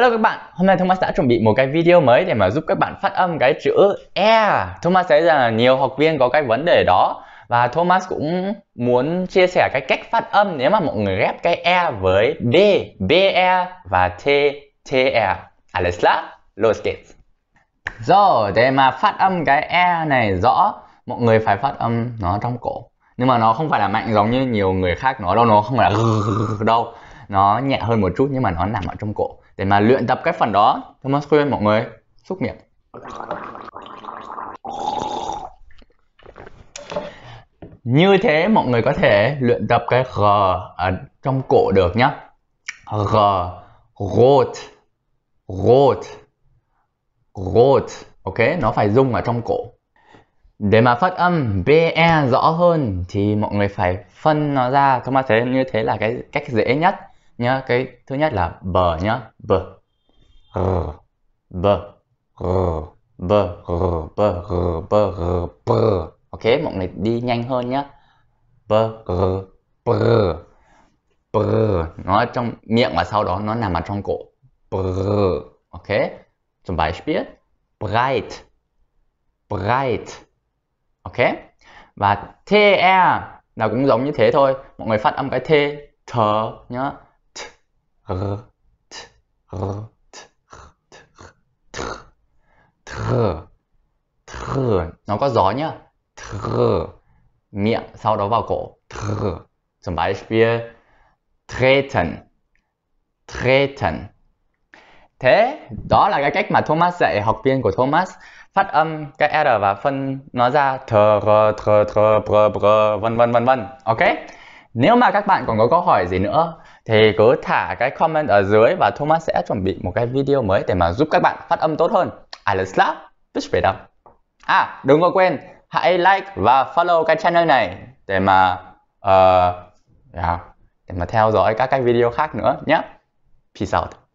Hello các bạn, hôm nay Thomas đã chuẩn bị một cái video mới để mà giúp các bạn phát âm cái chữ E Thomas thấy rằng là nhiều học viên có cái vấn đề đó Và Thomas cũng muốn chia sẻ cái cách phát âm nếu mà mọi người ghép cái E với B, BE và T, TE Alles klar, los geht's Rồi, để mà phát âm cái E này rõ Mọi người phải phát âm nó trong cổ Nhưng mà nó không phải là mạnh giống như nhiều người khác nói đâu Nó không phải là đâu nó nhẹ hơn một chút nhưng mà nó nằm ở trong cổ để mà luyện tập cái phần đó Thomas khuyên mọi người xúc miệng như thế mọi người có thể luyện tập cái g ở trong cổ được nhá. g rot rot rot ok nó phải rung ở trong cổ để mà phát âm BE rõ hơn thì mọi người phải phân nó ra Thomas thấy như thế là cái cách dễ nhất nhá cái thứ nhất là bờ nhá bờ ờ. bờ ờ. bờ bờ bờ bờ bờ bờ ok mọi người đi nhanh hơn nhá bờ ờ, bờ bờ nó trong miệng và sau đó nó nằm ở trong cổ bờ ok zum Beispiel breit breit ok và tr là cũng giống như thế thôi mọi người phát âm cái t thở nhá r t r t tr nó có gió nhá tr miệng sau đó vào cổ tr zum Beispiel treten treten thế đó là cái cách mà Thomas dạy học viên của Thomas phát âm cái r và phân nó ra tr tr tr br br vân vân vân vân ok nếu mà các bạn còn có câu hỏi gì nữa thì cứ thả cái comment ở dưới và Thomas sẽ chuẩn bị một cái video mới để mà giúp các bạn phát âm tốt hơn. I love Slack, Pitch Việt Nam. À, đừng có quên hãy like và follow cái channel này để mà uh, yeah, để mà theo dõi các cái video khác nữa nhé. Peace out.